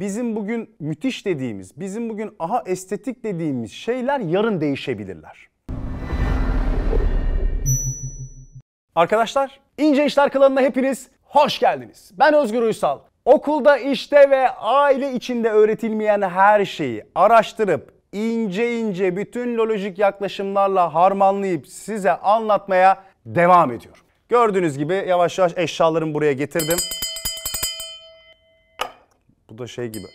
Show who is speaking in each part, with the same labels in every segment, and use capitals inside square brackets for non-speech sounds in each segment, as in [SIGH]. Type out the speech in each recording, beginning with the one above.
Speaker 1: bizim bugün müthiş dediğimiz, bizim bugün aha estetik dediğimiz şeyler yarın değişebilirler. Arkadaşlar, İnce İşler kanalına hepiniz hoş geldiniz. Ben Özgür Uysal. Okulda, işte ve aile içinde öğretilmeyen her şeyi araştırıp ince ince bütün lojik yaklaşımlarla harmanlayıp size anlatmaya devam ediyorum. Gördüğünüz gibi yavaş yavaş eşyalarımı buraya getirdim. Bu da şey gibi.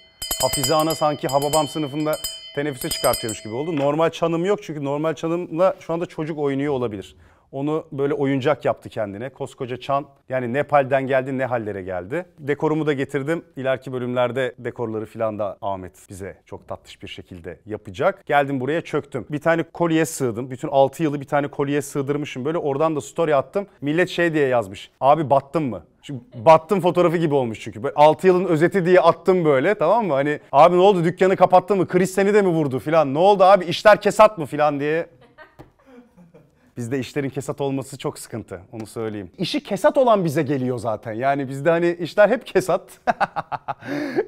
Speaker 1: Hafize Ana sanki Hababam sınıfında teneffüse çıkartıyormuş gibi oldu. Normal çanım yok çünkü normal çanımla şu anda çocuk oynuyor olabilir. Onu böyle oyuncak yaptı kendine. Koskoca çan yani Nepal'den geldi ne hallere geldi. Dekorumu da getirdim. İleriki bölümlerde dekorları filan da Ahmet bize çok tatlış bir şekilde yapacak. Geldim buraya çöktüm. Bir tane kolye sığdım. Bütün 6 yılı bir tane kolye sığdırmışım. Böyle oradan da story attım. Millet şey diye yazmış. Abi battın mı? Şimdi battım fotoğrafı gibi olmuş çünkü. Böyle 6 yılın özeti diye attım böyle tamam mı? Hani abi ne oldu dükkanı kapattı mı? Kriz seni de mi vurdu filan? Ne oldu abi işler kesat mı filan diye [LAUGHS] Bizde işlerin kesat olması çok sıkıntı. Onu söyleyeyim. İşi kesat olan bize geliyor zaten. Yani bizde hani işler hep kesat. [LAUGHS]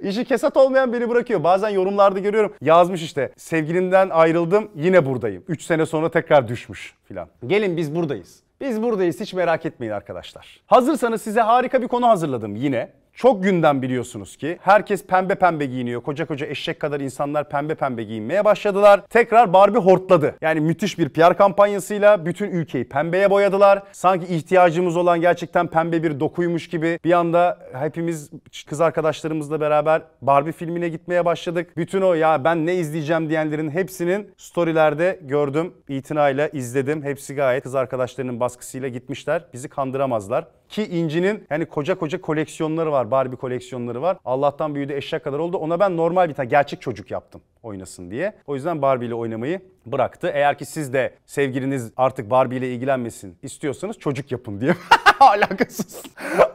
Speaker 1: İşi kesat olmayan beni bırakıyor. Bazen yorumlarda görüyorum. Yazmış işte sevgilinden ayrıldım yine buradayım. 3 sene sonra tekrar düşmüş filan. Gelin biz buradayız. Biz buradayız hiç merak etmeyin arkadaşlar. Hazırsanız size harika bir konu hazırladım yine. Çok günden biliyorsunuz ki herkes pembe pembe giyiniyor. Koca koca eşek kadar insanlar pembe pembe giyinmeye başladılar. Tekrar Barbie hortladı. Yani müthiş bir PR kampanyasıyla bütün ülkeyi pembeye boyadılar. Sanki ihtiyacımız olan gerçekten pembe bir dokuymuş gibi bir anda hepimiz kız arkadaşlarımızla beraber Barbie filmine gitmeye başladık. Bütün o ya ben ne izleyeceğim diyenlerin hepsinin storylerde gördüm. İtinayla izledim. Hepsi gayet kız arkadaşlarının baskısıyla gitmişler. Bizi kandıramazlar. Ki İnci'nin yani koca koca koleksiyonları var. Barbie koleksiyonları var. Allah'tan büyüdü eşek kadar oldu. Ona ben normal bir tane gerçek çocuk yaptım oynasın diye. O yüzden Barbie ile oynamayı bıraktı. Eğer ki siz de sevgiliniz artık Barbie ile ilgilenmesin istiyorsanız çocuk yapın diye. [LAUGHS] Alakasız.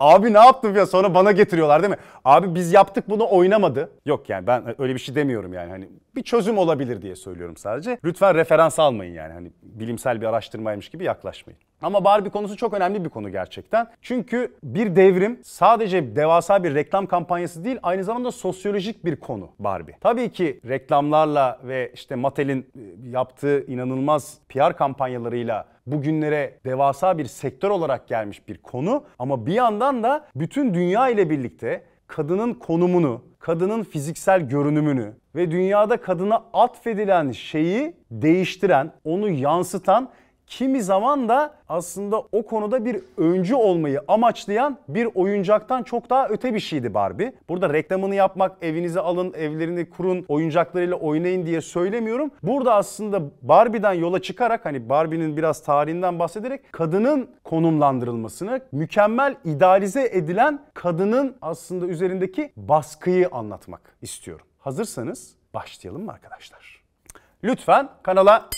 Speaker 1: Abi ne yaptım ya sonra bana getiriyorlar değil mi? Abi biz yaptık bunu oynamadı. Yok yani ben öyle bir şey demiyorum yani hani bir çözüm olabilir diye söylüyorum sadece. Lütfen referans almayın yani hani bilimsel bir araştırmaymış gibi yaklaşmayın. Ama Barbie konusu çok önemli bir konu gerçekten. Çünkü bir devrim sadece devasa bir reklam kampanyası değil aynı zamanda sosyolojik bir konu Barbie. Tabii ki reklamlarla ve işte Mattel'in e, yaptığı inanılmaz PR kampanyalarıyla bugünlere devasa bir sektör olarak gelmiş bir konu ama bir yandan da bütün dünya ile birlikte kadının konumunu, kadının fiziksel görünümünü ve dünyada kadına atfedilen şeyi değiştiren, onu yansıtan kimi zaman da aslında o konuda bir öncü olmayı amaçlayan bir oyuncaktan çok daha öte bir şeydi Barbie. Burada reklamını yapmak, evinizi alın, evlerini kurun, oyuncaklarıyla oynayın diye söylemiyorum. Burada aslında Barbie'den yola çıkarak hani Barbie'nin biraz tarihinden bahsederek kadının konumlandırılmasını, mükemmel idealize edilen kadının aslında üzerindeki baskıyı anlatmak istiyorum. Hazırsanız başlayalım mı arkadaşlar? Lütfen kanala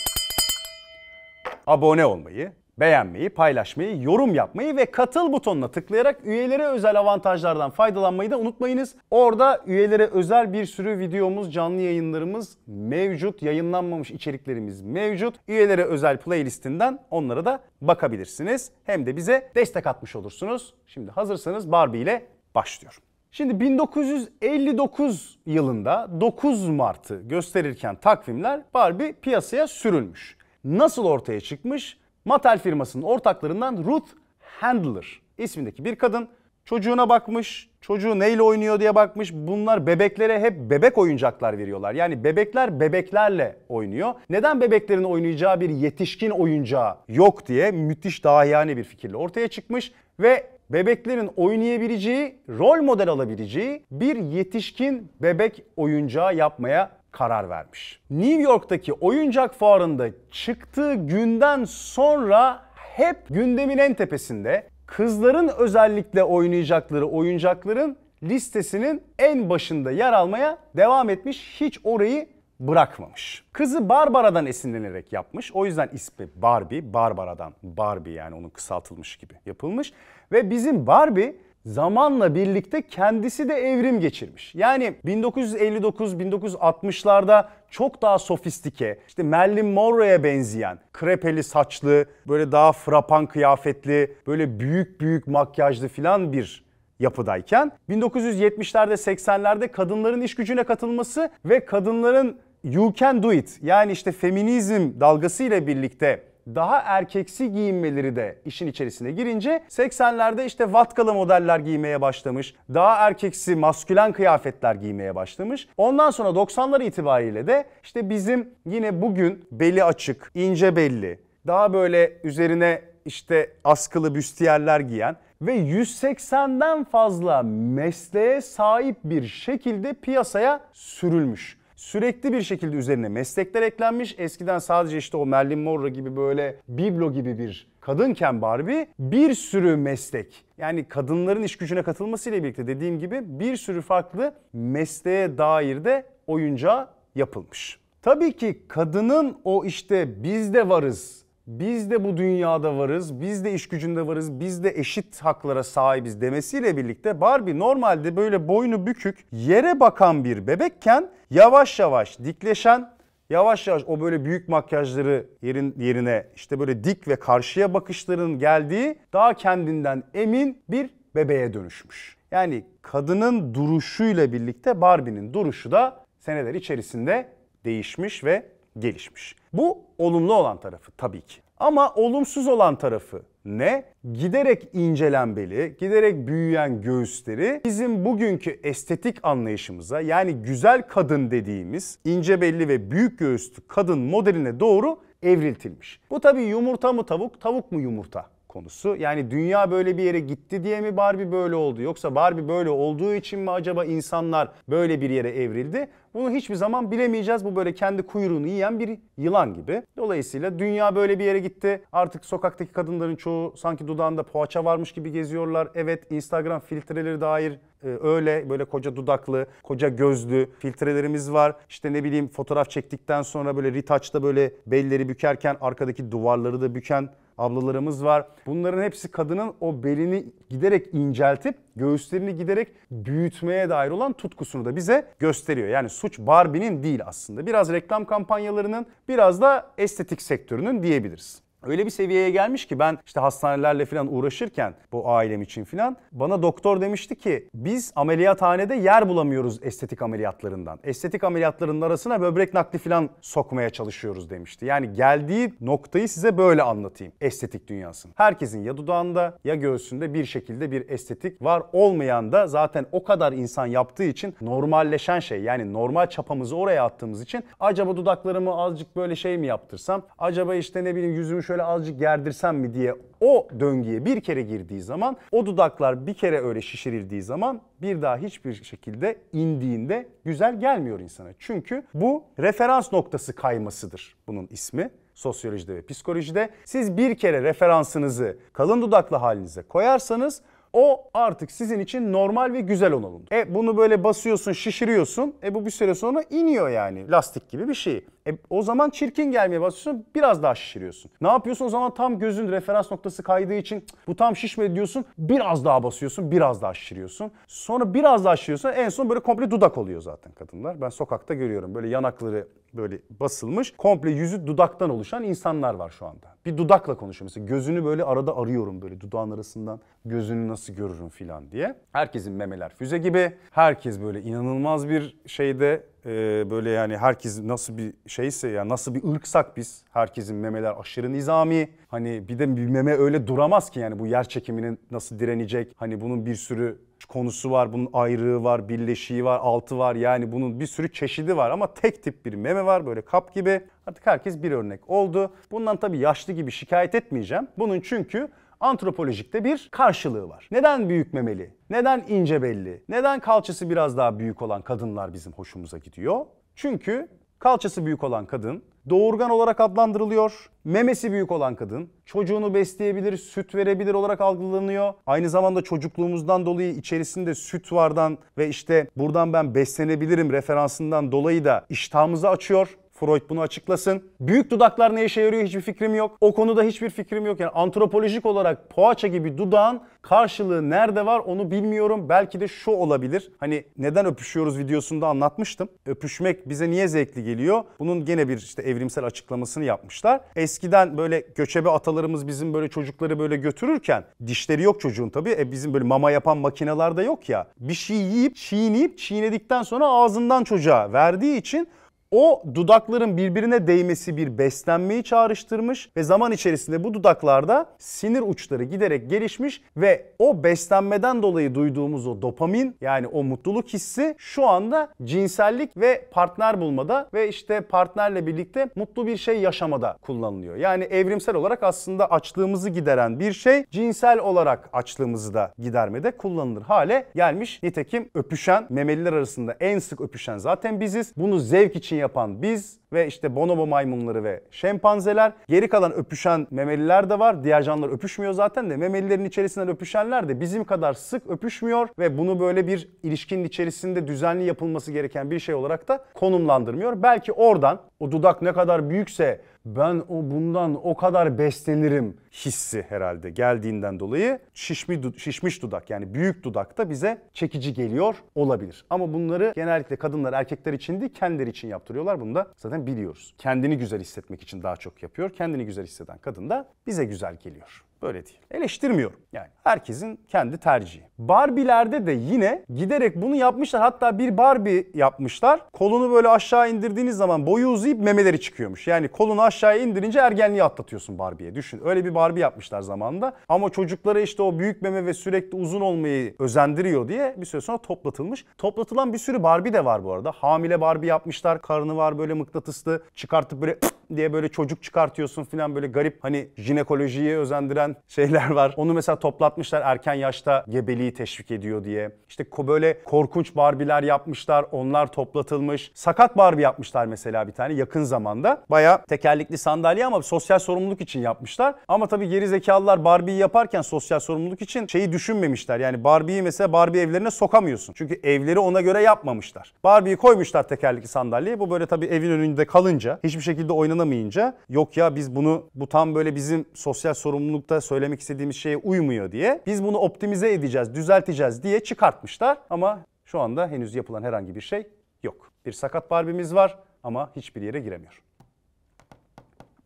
Speaker 1: abone olmayı, beğenmeyi, paylaşmayı, yorum yapmayı ve katıl butonuna tıklayarak üyelere özel avantajlardan faydalanmayı da unutmayınız. Orada üyelere özel bir sürü videomuz, canlı yayınlarımız mevcut. Yayınlanmamış içeriklerimiz mevcut. Üyelere özel playlistinden onlara da bakabilirsiniz. Hem de bize destek atmış olursunuz. Şimdi hazırsanız Barbie ile başlıyorum. Şimdi 1959 yılında 9 Mart'ı gösterirken takvimler Barbie piyasaya sürülmüş nasıl ortaya çıkmış? Mattel firmasının ortaklarından Ruth Handler ismindeki bir kadın çocuğuna bakmış, çocuğu neyle oynuyor diye bakmış. Bunlar bebeklere hep bebek oyuncaklar veriyorlar. Yani bebekler bebeklerle oynuyor. Neden bebeklerin oynayacağı bir yetişkin oyuncağı yok diye müthiş dahiyane bir fikirle ortaya çıkmış ve bebeklerin oynayabileceği, rol model alabileceği bir yetişkin bebek oyuncağı yapmaya karar vermiş. New York'taki oyuncak fuarında çıktığı günden sonra hep gündemin en tepesinde kızların özellikle oynayacakları oyuncakların listesinin en başında yer almaya devam etmiş. Hiç orayı bırakmamış. Kızı Barbara'dan esinlenerek yapmış. O yüzden ismi Barbie, Barbara'dan Barbie yani onun kısaltılmış gibi yapılmış. Ve bizim Barbie zamanla birlikte kendisi de evrim geçirmiş. Yani 1959-1960'larda çok daha sofistike, işte Marilyn Monroe'ya benzeyen, krepeli saçlı, böyle daha frapan kıyafetli, böyle büyük büyük makyajlı filan bir yapıdayken 1970'lerde 80'lerde kadınların iş gücüne katılması ve kadınların you can do it yani işte feminizm dalgası ile birlikte daha erkeksi giyinmeleri de işin içerisine girince 80'lerde işte vatkalı modeller giymeye başlamış. Daha erkeksi maskülen kıyafetler giymeye başlamış. Ondan sonra 90'lar itibariyle de işte bizim yine bugün beli açık, ince belli, daha böyle üzerine işte askılı büstiyerler giyen ve 180'den fazla mesleğe sahip bir şekilde piyasaya sürülmüş sürekli bir şekilde üzerine meslekler eklenmiş. Eskiden sadece işte o Merlin Morra gibi böyle biblo gibi bir kadınken Barbie bir sürü meslek yani kadınların iş gücüne katılmasıyla birlikte dediğim gibi bir sürü farklı mesleğe dair de oyuncağı yapılmış. Tabii ki kadının o işte biz de varız biz de bu dünyada varız, biz de iş gücünde varız, biz de eşit haklara sahibiz demesiyle birlikte Barbie normalde böyle boynu bükük yere bakan bir bebekken yavaş yavaş dikleşen, yavaş yavaş o böyle büyük makyajları yerin yerine işte böyle dik ve karşıya bakışların geldiği daha kendinden emin bir bebeğe dönüşmüş. Yani kadının duruşuyla birlikte Barbie'nin duruşu da seneler içerisinde değişmiş ve gelişmiş. Bu olumlu olan tarafı tabii ki. Ama olumsuz olan tarafı ne? Giderek incelen beli, giderek büyüyen göğüsleri bizim bugünkü estetik anlayışımıza yani güzel kadın dediğimiz ince belli ve büyük göğüslü kadın modeline doğru evriltilmiş. Bu tabii yumurta mı tavuk, tavuk mu yumurta? konusu. Yani dünya böyle bir yere gitti diye mi Barbie böyle oldu yoksa Barbie böyle olduğu için mi acaba insanlar böyle bir yere evrildi? Bunu hiçbir zaman bilemeyeceğiz. Bu böyle kendi kuyruğunu yiyen bir yılan gibi. Dolayısıyla dünya böyle bir yere gitti. Artık sokaktaki kadınların çoğu sanki dudağında poğaça varmış gibi geziyorlar. Evet Instagram filtreleri dair ee, öyle böyle koca dudaklı, koca gözlü filtrelerimiz var. İşte ne bileyim fotoğraf çektikten sonra böyle retouch'ta böyle belleri bükerken arkadaki duvarları da büken ablalarımız var. Bunların hepsi kadının o belini giderek inceltip göğüslerini giderek büyütmeye dair olan tutkusunu da bize gösteriyor. Yani suç Barbie'nin değil aslında. Biraz reklam kampanyalarının, biraz da estetik sektörünün diyebiliriz. Öyle bir seviyeye gelmiş ki ben işte hastanelerle falan uğraşırken bu ailem için falan bana doktor demişti ki biz ameliyathanede yer bulamıyoruz estetik ameliyatlarından. Estetik ameliyatların arasına böbrek nakli falan sokmaya çalışıyoruz demişti. Yani geldiği noktayı size böyle anlatayım estetik dünyasını. Herkesin ya dudağında ya göğsünde bir şekilde bir estetik var. Olmayan da zaten o kadar insan yaptığı için normalleşen şey yani normal çapamızı oraya attığımız için acaba dudaklarımı azıcık böyle şey mi yaptırsam? Acaba işte ne bileyim yüzümü şöyle şöyle azıcık gerdirsem mi diye o döngüye bir kere girdiği zaman o dudaklar bir kere öyle şişirildiği zaman bir daha hiçbir şekilde indiğinde güzel gelmiyor insana. Çünkü bu referans noktası kaymasıdır bunun ismi sosyolojide ve psikolojide. Siz bir kere referansınızı kalın dudaklı halinize koyarsanız o artık sizin için normal ve güzel olalım. E bunu böyle basıyorsun, şişiriyorsun. E bu bir süre sonra iniyor yani lastik gibi bir şey. E, o zaman çirkin gelmeye başlıyorsun biraz daha şişiriyorsun. Ne yapıyorsun o zaman tam gözün referans noktası kaydığı için bu tam şişmedi diyorsun biraz daha basıyorsun biraz daha şişiriyorsun. Sonra biraz daha şişiriyorsun en son böyle komple dudak oluyor zaten kadınlar. Ben sokakta görüyorum böyle yanakları böyle basılmış komple yüzü dudaktan oluşan insanlar var şu anda. Bir dudakla konuşuyor mesela gözünü böyle arada arıyorum böyle dudağın arasından gözünü nasıl görürüm filan diye. Herkesin memeler füze gibi herkes böyle inanılmaz bir şeyde e, böyle yani herkes nasıl bir şeyse ya nasıl bir ırksak biz herkesin memeler aşırı nizami. Hani bir de bir meme öyle duramaz ki yani bu yer çekiminin nasıl direnecek. Hani bunun bir sürü konusu var, bunun ayrığı var, birleşiği var, altı var. Yani bunun bir sürü çeşidi var ama tek tip bir meme var böyle kap gibi. Artık herkes bir örnek oldu. Bundan tabii yaşlı gibi şikayet etmeyeceğim. Bunun çünkü antropolojikte bir karşılığı var. Neden büyük memeli? Neden ince belli? Neden kalçası biraz daha büyük olan kadınlar bizim hoşumuza gidiyor? Çünkü kalçası büyük olan kadın doğurgan olarak adlandırılıyor. Memesi büyük olan kadın çocuğunu besleyebilir, süt verebilir olarak algılanıyor. Aynı zamanda çocukluğumuzdan dolayı içerisinde süt vardan ve işte buradan ben beslenebilirim referansından dolayı da iştahımızı açıyor. Freud bunu açıklasın. Büyük dudaklar ne işe yarıyor hiçbir fikrim yok. O konuda hiçbir fikrim yok. Yani antropolojik olarak poğaça gibi dudağın karşılığı nerede var onu bilmiyorum. Belki de şu olabilir. Hani neden öpüşüyoruz videosunda anlatmıştım. Öpüşmek bize niye zevkli geliyor? Bunun gene bir işte evrimsel açıklamasını yapmışlar. Eskiden böyle göçebe atalarımız bizim böyle çocukları böyle götürürken dişleri yok çocuğun tabii. E bizim böyle mama yapan makineler yok ya. Bir şey yiyip çiğneyip çiğnedikten sonra ağzından çocuğa verdiği için o dudakların birbirine değmesi bir beslenmeyi çağrıştırmış ve zaman içerisinde bu dudaklarda sinir uçları giderek gelişmiş ve o beslenmeden dolayı duyduğumuz o dopamin yani o mutluluk hissi şu anda cinsellik ve partner bulmada ve işte partnerle birlikte mutlu bir şey yaşamada kullanılıyor. Yani evrimsel olarak aslında açlığımızı gideren bir şey cinsel olarak açlığımızı da gidermede kullanılır hale gelmiş. Nitekim öpüşen memeliler arasında en sık öpüşen zaten biziz. Bunu zevk için yapan biz ve işte bonobo maymunları ve şempanzeler. Geri kalan öpüşen memeliler de var. Diğer canlılar öpüşmüyor zaten de memelilerin içerisinden öpüşenler de bizim kadar sık öpüşmüyor ve bunu böyle bir ilişkinin içerisinde düzenli yapılması gereken bir şey olarak da konumlandırmıyor. Belki oradan o dudak ne kadar büyükse ben o bundan o kadar beslenirim hissi herhalde geldiğinden dolayı şişmi, şişmiş dudak yani büyük dudak da bize çekici geliyor olabilir. Ama bunları genellikle kadınlar erkekler için değil kendileri için yaptırıyorlar. Bunu da zaten biliyoruz. Kendini güzel hissetmek için daha çok yapıyor. Kendini güzel hisseden kadın da bize güzel geliyor. Böyle değil. Eleştirmiyorum. Yani herkesin kendi tercihi. Barbie'lerde de yine giderek bunu yapmışlar. Hatta bir Barbie yapmışlar. Kolunu böyle aşağı indirdiğiniz zaman boyu uzayıp memeleri çıkıyormuş. Yani kolunu aşağıya indirince ergenliği atlatıyorsun Barbie'ye. Düşün. Öyle bir Barbie yapmışlar zamanında. Ama çocuklara işte o büyük meme ve sürekli uzun olmayı özendiriyor diye bir süre sonra toplatılmış. Toplatılan bir sürü Barbie de var bu arada. Hamile Barbie yapmışlar. Karnı var böyle mıknatıslı. Çıkartıp böyle [LAUGHS] diye böyle çocuk çıkartıyorsun falan böyle garip hani jinekolojiye özendiren üreten şeyler var. Onu mesela toplatmışlar erken yaşta gebeliği teşvik ediyor diye. İşte böyle korkunç Barbie'ler yapmışlar. Onlar toplatılmış. Sakat Barbie yapmışlar mesela bir tane yakın zamanda. Baya tekerlekli sandalye ama sosyal sorumluluk için yapmışlar. Ama tabii geri zekalılar Barbie'yi yaparken sosyal sorumluluk için şeyi düşünmemişler. Yani Barbie'yi mesela Barbie evlerine sokamıyorsun. Çünkü evleri ona göre yapmamışlar. Barbie'yi koymuşlar tekerlekli sandalyeye. Bu böyle tabii evin önünde kalınca, hiçbir şekilde oynanamayınca yok ya biz bunu bu tam böyle bizim sosyal sorumlulukta kitapta söylemek istediğimiz şeye uymuyor diye biz bunu optimize edeceğiz, düzelteceğiz diye çıkartmışlar ama şu anda henüz yapılan herhangi bir şey yok. Bir sakat Barbie'miz var ama hiçbir yere giremiyor.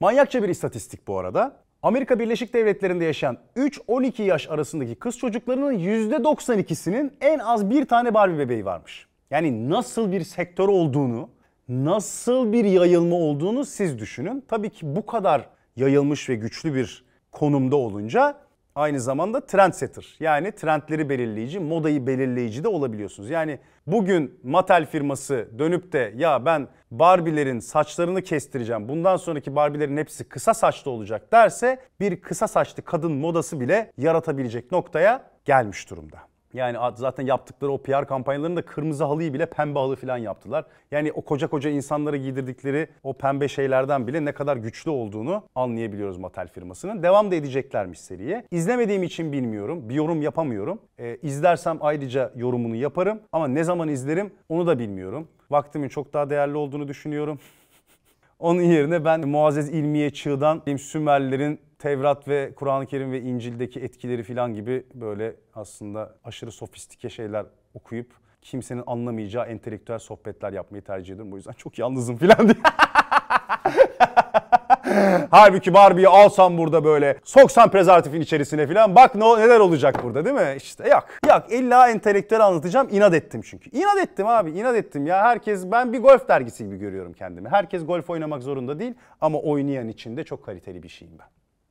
Speaker 1: Manyakça bir istatistik bu arada. Amerika Birleşik Devletleri'nde yaşayan 3-12 yaş arasındaki kız çocuklarının %92'sinin en az bir tane Barbie bebeği varmış. Yani nasıl bir sektör olduğunu, nasıl bir yayılma olduğunu siz düşünün. Tabii ki bu kadar yayılmış ve güçlü bir konumda olunca aynı zamanda trendsetter yani trendleri belirleyici, modayı belirleyici de olabiliyorsunuz. Yani bugün Mattel firması dönüp de ya ben Barbie'lerin saçlarını kestireceğim. Bundan sonraki Barbie'lerin hepsi kısa saçlı olacak derse bir kısa saçlı kadın modası bile yaratabilecek noktaya gelmiş durumda. Yani zaten yaptıkları o PR kampanyalarında kırmızı halıyı bile pembe halı falan yaptılar. Yani o koca koca insanlara giydirdikleri o pembe şeylerden bile ne kadar güçlü olduğunu anlayabiliyoruz Mattel firmasının. Devam da edeceklermiş seriye. İzlemediğim için bilmiyorum. Bir yorum yapamıyorum. Ee, izlersem ayrıca yorumunu yaparım. Ama ne zaman izlerim onu da bilmiyorum. Vaktimin çok daha değerli olduğunu düşünüyorum. [LAUGHS] Onun yerine ben Muazzez İlmiye Çığ'dan Sümerlerin Tevrat ve Kur'an-ı Kerim ve İncil'deki etkileri falan gibi böyle aslında aşırı sofistike şeyler okuyup kimsenin anlamayacağı entelektüel sohbetler yapmayı tercih ederim. Bu yüzden çok yalnızım falan diye. [LAUGHS] Halbuki Barbie'yi alsam burada böyle soksan prezervatifin içerisine falan bak ne, neler olacak burada değil mi? İşte yok. Yok illa entelektüel anlatacağım inat ettim çünkü. İnat ettim abi inat ettim ya herkes ben bir golf dergisi gibi görüyorum kendimi. Herkes golf oynamak zorunda değil ama oynayan içinde çok kaliteli bir şeyim ben.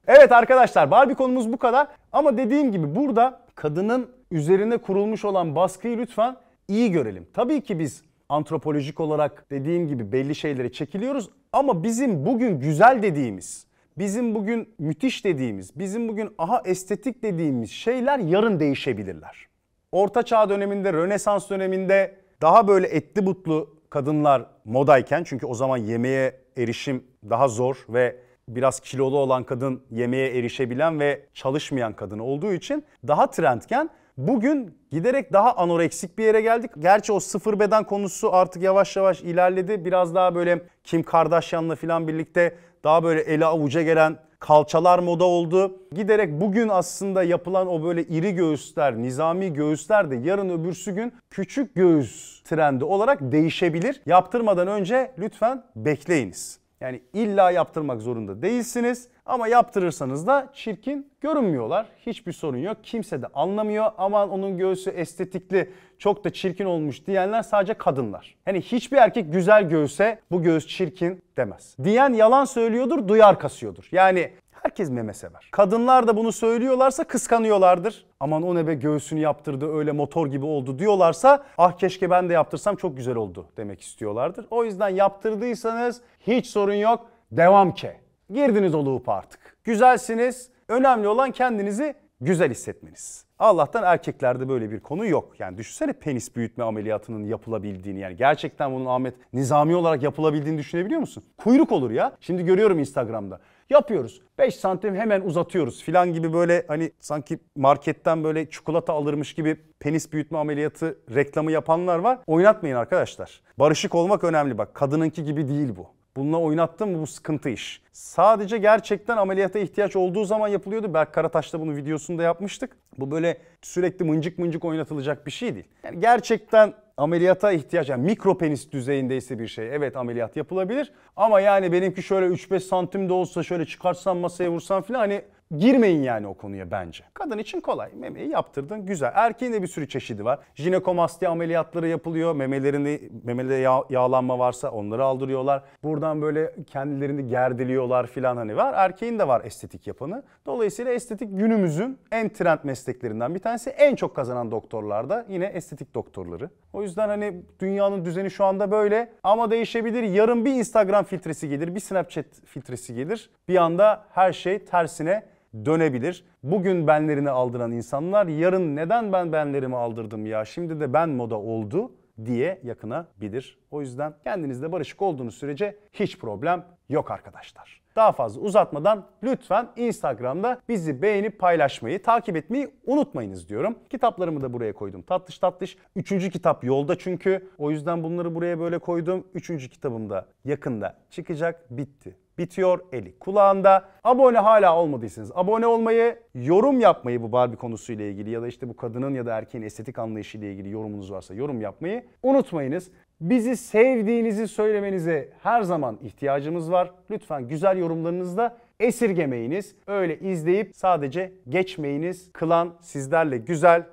Speaker 1: Evet arkadaşlar Barbie konumuz bu kadar. Ama dediğim gibi burada kadının üzerine kurulmuş olan baskıyı lütfen iyi görelim. Tabii ki biz antropolojik olarak dediğim gibi belli şeylere çekiliyoruz ama bizim bugün güzel dediğimiz, bizim bugün müthiş dediğimiz, bizim bugün aha estetik dediğimiz şeyler yarın değişebilirler. Orta Çağ döneminde, Rönesans döneminde daha böyle etli butlu kadınlar modayken çünkü o zaman yemeğe erişim daha zor ve biraz kilolu olan kadın yemeğe erişebilen ve çalışmayan kadın olduğu için daha trendken bugün giderek daha anoreksik bir yere geldik. Gerçi o sıfır beden konusu artık yavaş yavaş ilerledi. Biraz daha böyle Kim Kardashian'la falan birlikte daha böyle ele avuca gelen kalçalar moda oldu. Giderek bugün aslında yapılan o böyle iri göğüsler, nizami göğüsler de yarın öbürsü gün küçük göğüs trendi olarak değişebilir. Yaptırmadan önce lütfen bekleyiniz. Yani illa yaptırmak zorunda değilsiniz ama yaptırırsanız da çirkin görünmüyorlar. Hiçbir sorun yok. Kimse de anlamıyor. Aman onun göğsü estetikli, çok da çirkin olmuş diyenler sadece kadınlar. Hani hiçbir erkek güzel göğse bu göğüs çirkin demez. Diyen yalan söylüyordur, duyar kasıyordur. Yani Herkes meme sever. Kadınlar da bunu söylüyorlarsa kıskanıyorlardır. Aman o ne be göğsünü yaptırdı öyle motor gibi oldu diyorlarsa ah keşke ben de yaptırsam çok güzel oldu demek istiyorlardır. O yüzden yaptırdıysanız hiç sorun yok devam ke. Girdiniz o loop'a artık. Güzelsiniz. Önemli olan kendinizi güzel hissetmeniz. Allah'tan erkeklerde böyle bir konu yok. Yani düşünsene penis büyütme ameliyatının yapılabildiğini yani gerçekten bunun Ahmet nizami olarak yapılabildiğini düşünebiliyor musun? Kuyruk olur ya. Şimdi görüyorum Instagram'da. Yapıyoruz. 5 santim hemen uzatıyoruz filan gibi böyle hani sanki marketten böyle çikolata alırmış gibi penis büyütme ameliyatı reklamı yapanlar var. Oynatmayın arkadaşlar. Barışık olmak önemli bak. Kadınınki gibi değil bu. Bununla oynattın mı bu sıkıntı iş. Sadece gerçekten ameliyata ihtiyaç olduğu zaman yapılıyordu. Berk Karataş'ta bunu videosunda yapmıştık. Bu böyle sürekli mıncık mıncık oynatılacak bir şey değil. Yani gerçekten ameliyata ihtiyaç yani mikropenis düzeyindeyse bir şey evet ameliyat yapılabilir. Ama yani benimki şöyle 3-5 santim de olsa şöyle çıkarsam masaya vursam filan hani Girmeyin yani o konuya bence. Kadın için kolay. Memeyi yaptırdın güzel. Erkeğin de bir sürü çeşidi var. Jinekomasti ameliyatları yapılıyor. Memelerini memede yağ, yağlanma varsa onları aldırıyorlar. Buradan böyle kendilerini gerdiliyorlar filan hani var. Erkeğin de var estetik yapanı. Dolayısıyla estetik günümüzün en trend mesleklerinden bir tanesi. En çok kazanan doktorlar da yine estetik doktorları. O yüzden hani dünyanın düzeni şu anda böyle ama değişebilir. Yarın bir Instagram filtresi gelir, bir Snapchat filtresi gelir. Bir anda her şey tersine dönebilir. Bugün benlerini aldıran insanlar yarın neden ben benlerimi aldırdım ya şimdi de ben moda oldu diye yakınabilir. O yüzden kendinizle barışık olduğunuz sürece hiç problem yok arkadaşlar. Daha fazla uzatmadan lütfen Instagram'da bizi beğenip paylaşmayı, takip etmeyi unutmayınız diyorum. Kitaplarımı da buraya koydum. Tatlış tatlış. Üçüncü kitap yolda çünkü. O yüzden bunları buraya böyle koydum. Üçüncü kitabım da yakında çıkacak. Bitti bitiyor eli kulağında. Abone hala olmadıysanız abone olmayı, yorum yapmayı bu Barbie konusuyla ilgili ya da işte bu kadının ya da erkeğin estetik anlayışıyla ilgili yorumunuz varsa yorum yapmayı unutmayınız. Bizi sevdiğinizi söylemenize her zaman ihtiyacımız var. Lütfen güzel yorumlarınızda esirgemeyiniz. Öyle izleyip sadece geçmeyiniz. Kılan sizlerle güzel.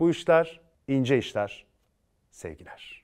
Speaker 1: Bu işler ince işler. Sevgiler.